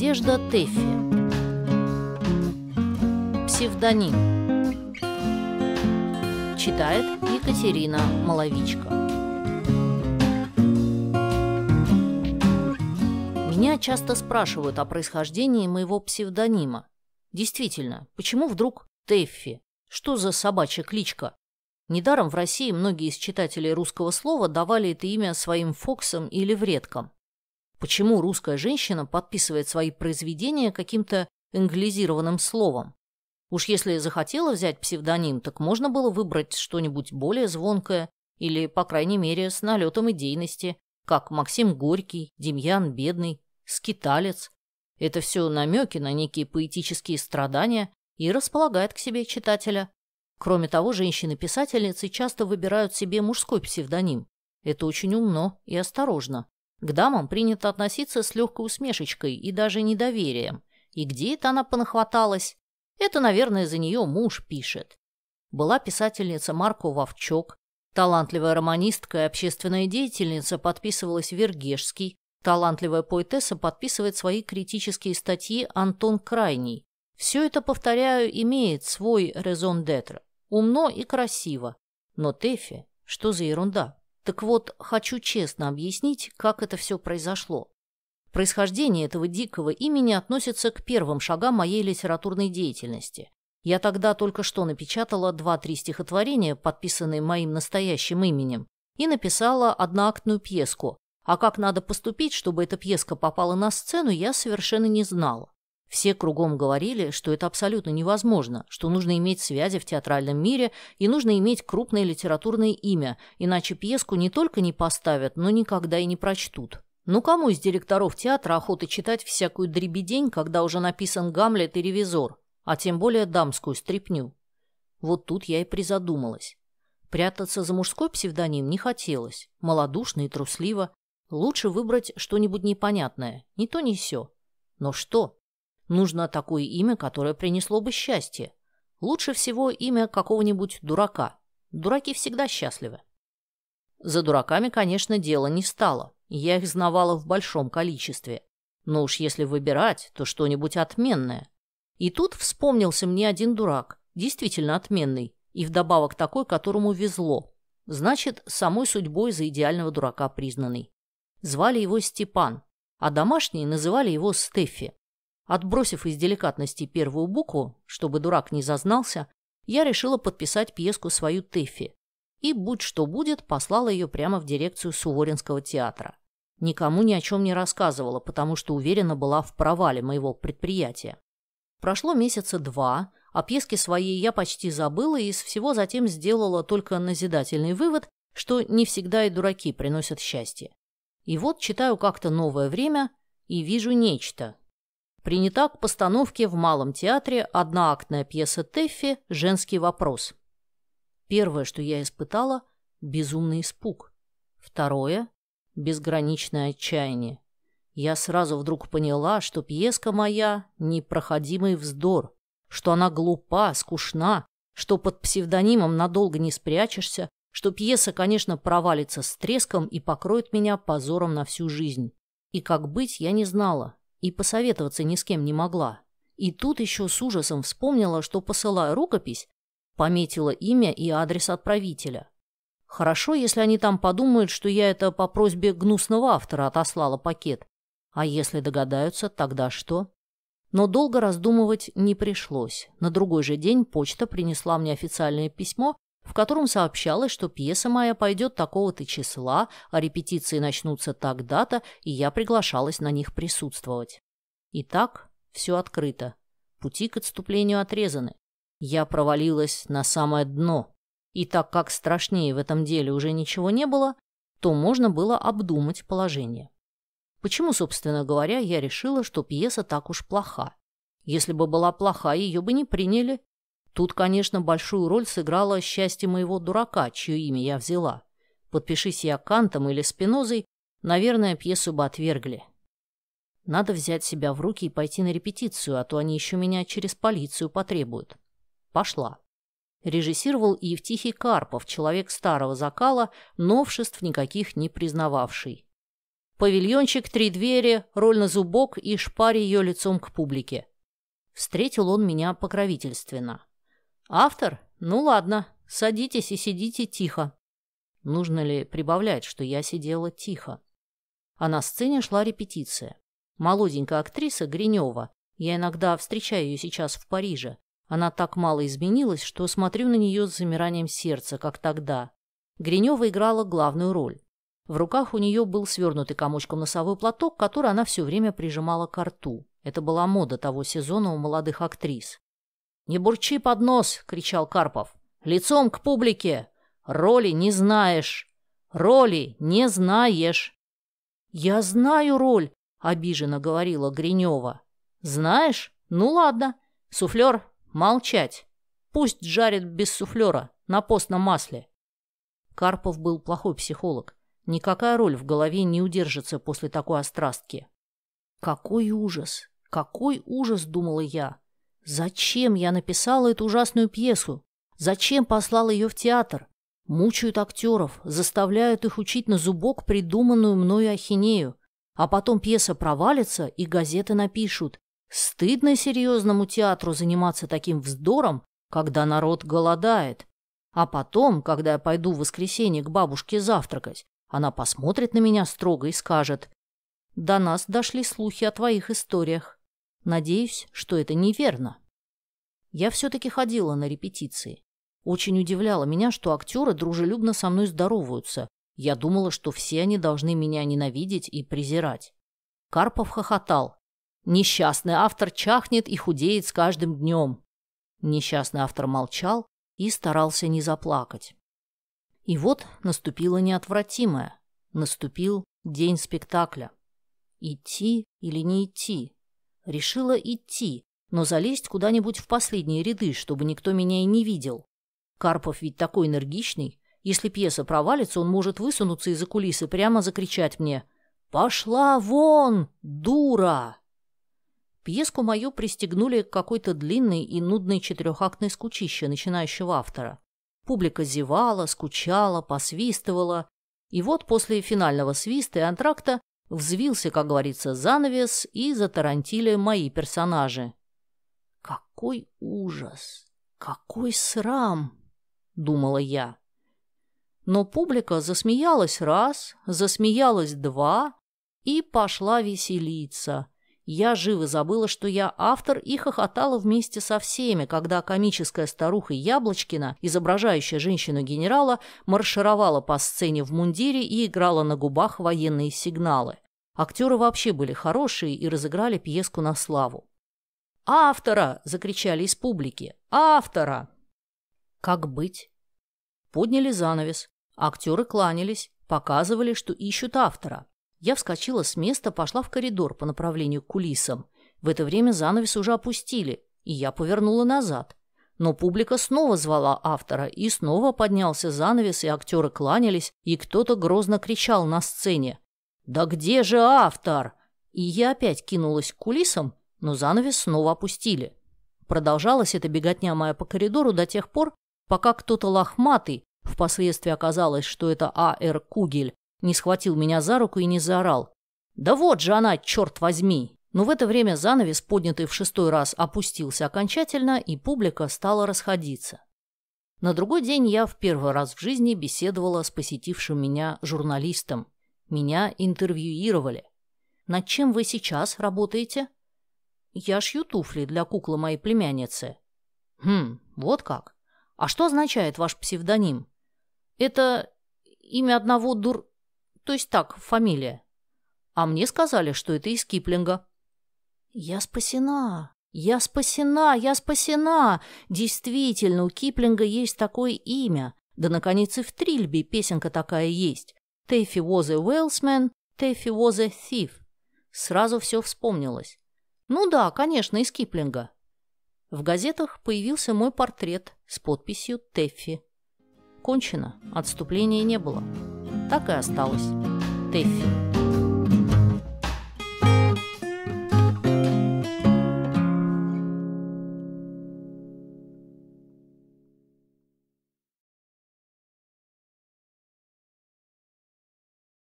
Надежда Тэффи. Псевдоним. Читает Екатерина Маловичка. Меня часто спрашивают о происхождении моего псевдонима. Действительно, почему вдруг Тэффи? Что за собачья кличка? Недаром в России многие из читателей русского слова давали это имя своим фоксам или вредкам. Почему русская женщина подписывает свои произведения каким-то англизированным словом? Уж если захотела взять псевдоним, так можно было выбрать что-нибудь более звонкое или, по крайней мере, с налетом идейности, как Максим Горький, Демьян Бедный, Скиталец. Это все намеки на некие поэтические страдания и располагает к себе читателя. Кроме того, женщины-писательницы часто выбирают себе мужской псевдоним. Это очень умно и осторожно. К дамам принято относиться с легкой усмешечкой и даже недоверием. И где это она понахваталась? Это, наверное, за нее муж пишет. Была писательница Марко Вовчок, талантливая романистка и общественная деятельница подписывалась Вергешский, талантливая поэтесса подписывает свои критические статьи Антон Крайний. Все это, повторяю, имеет свой резон детро. Умно и красиво. Но Тэфи, что за ерунда? Так вот, хочу честно объяснить, как это все произошло. Происхождение этого дикого имени относится к первым шагам моей литературной деятельности. Я тогда только что напечатала два-три стихотворения, подписанные моим настоящим именем, и написала одноактную пьеску. А как надо поступить, чтобы эта пьеска попала на сцену, я совершенно не знала. Все кругом говорили, что это абсолютно невозможно, что нужно иметь связи в театральном мире и нужно иметь крупное литературное имя, иначе пьеску не только не поставят, но никогда и не прочтут. Ну кому из директоров театра охота читать всякую дребедень, когда уже написан «Гамлет» и «Ревизор», а тем более дамскую стряпню? Вот тут я и призадумалась. Прятаться за мужской псевдоним не хотелось, молодушно и трусливо. Лучше выбрать что-нибудь непонятное, не то не сё. Но что? Нужно такое имя, которое принесло бы счастье. Лучше всего имя какого-нибудь дурака. Дураки всегда счастливы. За дураками, конечно, дело не стало. Я их знавала в большом количестве. Но уж если выбирать, то что-нибудь отменное. И тут вспомнился мне один дурак, действительно отменный, и вдобавок такой, которому везло. Значит, самой судьбой за идеального дурака признанный. Звали его Степан, а домашние называли его Стефи. Отбросив из деликатности первую букву, чтобы дурак не зазнался, я решила подписать пьеску свою Тэффи и, будь что будет, послала ее прямо в дирекцию Суворинского театра. Никому ни о чем не рассказывала, потому что уверена была в провале моего предприятия. Прошло месяца два, о пьеске своей я почти забыла и из всего затем сделала только назидательный вывод, что не всегда и дураки приносят счастье. И вот читаю как-то новое время и вижу нечто, Принята к постановке в Малом театре одноактная пьеса Тэффи «Женский вопрос». Первое, что я испытала – безумный испуг. Второе – безграничное отчаяние. Я сразу вдруг поняла, что пьеска моя – непроходимый вздор, что она глупа, скучна, что под псевдонимом надолго не спрячешься, что пьеса, конечно, провалится с треском и покроет меня позором на всю жизнь. И как быть, я не знала и посоветоваться ни с кем не могла. И тут еще с ужасом вспомнила, что, посылая рукопись, пометила имя и адрес отправителя. Хорошо, если они там подумают, что я это по просьбе гнусного автора отослала пакет. А если догадаются, тогда что? Но долго раздумывать не пришлось. На другой же день почта принесла мне официальное письмо в котором сообщалось, что пьеса моя пойдет такого-то числа, а репетиции начнутся тогда-то, и я приглашалась на них присутствовать. Итак, все открыто. Пути к отступлению отрезаны. Я провалилась на самое дно. И так как страшнее в этом деле уже ничего не было, то можно было обдумать положение. Почему, собственно говоря, я решила, что пьеса так уж плоха? Если бы была плоха, ее бы не приняли, Тут, конечно, большую роль сыграло счастье моего дурака, чье имя я взяла. Подпишись я Кантом или Спинозой, наверное, пьесу бы отвергли. Надо взять себя в руки и пойти на репетицию, а то они еще меня через полицию потребуют. Пошла. Режиссировал и Евтихий Карпов, человек старого закала, новшеств никаких не признававший. Павильончик, три двери, роль на зубок и шпари ее лицом к публике. Встретил он меня покровительственно. Автор? Ну ладно, садитесь и сидите тихо. Нужно ли прибавлять, что я сидела тихо? А на сцене шла репетиция. Молоденькая актриса Гринева, я иногда встречаю ее сейчас в Париже, она так мало изменилась, что смотрю на нее с замиранием сердца, как тогда. Гринева играла главную роль. В руках у нее был свернутый комочком носовой платок, который она все время прижимала к рту. Это была мода того сезона у молодых актрис. «Не бурчи под нос!» — кричал Карпов. «Лицом к публике! Роли не знаешь! Роли не знаешь!» «Я знаю роль!» — обиженно говорила Гринева. «Знаешь? Ну ладно. Суфлер, молчать. Пусть жарит без суфлера, на постном масле». Карпов был плохой психолог. Никакая роль в голове не удержится после такой острастки. «Какой ужас! Какой ужас!» — думала я. Зачем я написала эту ужасную пьесу? Зачем послала ее в театр? Мучают актеров, заставляют их учить на зубок придуманную мною ахинею. А потом пьеса провалится, и газеты напишут. Стыдно серьезному театру заниматься таким вздором, когда народ голодает. А потом, когда я пойду в воскресенье к бабушке завтракать, она посмотрит на меня строго и скажет, «До нас дошли слухи о твоих историях. Надеюсь, что это неверно. Я все-таки ходила на репетиции. Очень удивляло меня, что актеры дружелюбно со мной здороваются. Я думала, что все они должны меня ненавидеть и презирать. Карпов хохотал. Несчастный автор чахнет и худеет с каждым днем. Несчастный автор молчал и старался не заплакать. И вот наступило неотвратимое. Наступил день спектакля. Идти или не идти? решила идти, но залезть куда-нибудь в последние ряды, чтобы никто меня и не видел. Карпов ведь такой энергичный. Если пьеса провалится, он может высунуться из-за кулисы и прямо закричать мне «Пошла вон, дура!». Пьеску мою пристегнули к какой-то длинной и нудной четырехактной скучище начинающего автора. Публика зевала, скучала, посвистывала. И вот после финального свиста и антракта Взвился, как говорится, занавес, и затарантили мои персонажи. «Какой ужас! Какой срам!» — думала я. Но публика засмеялась раз, засмеялась два и пошла веселиться — я живо забыла, что я автор, и хохотала вместе со всеми, когда комическая старуха Яблочкина, изображающая женщину-генерала, маршировала по сцене в мундире и играла на губах военные сигналы. Актеры вообще были хорошие и разыграли пьеску на славу. «Автора!» – закричали из публики. «Автора!» Как быть? Подняли занавес. Актеры кланялись, показывали, что ищут автора. Я вскочила с места, пошла в коридор по направлению к кулисам. В это время занавес уже опустили, и я повернула назад. Но публика снова звала автора, и снова поднялся занавес, и актеры кланялись, и кто-то грозно кричал на сцене. «Да где же автор?» И я опять кинулась к кулисам, но занавес снова опустили. Продолжалась эта беготня моя по коридору до тех пор, пока кто-то лохматый, впоследствии оказалось, что это А.Р. Кугель, не схватил меня за руку и не заорал. «Да вот же она, черт возьми!» Но в это время занавес, поднятый в шестой раз, опустился окончательно, и публика стала расходиться. На другой день я в первый раз в жизни беседовала с посетившим меня журналистом. Меня интервьюировали. «Над чем вы сейчас работаете?» «Я шью туфли для куклы моей племянницы». «Хм, вот как. А что означает ваш псевдоним?» «Это имя одного дур... То есть так, фамилия. А мне сказали, что это из Киплинга. Я спасена. Я спасена, я спасена. Действительно, у Киплинга есть такое имя. Да, наконец, и в Трильбе песенка такая есть. Тэффи was a э Уэлсмен, Тэффи was a thief. Сразу все вспомнилось. Ну да, конечно, из Киплинга. В газетах появился мой портрет с подписью «Тэффи». Кончено, отступления не было так и осталась. Тэффи.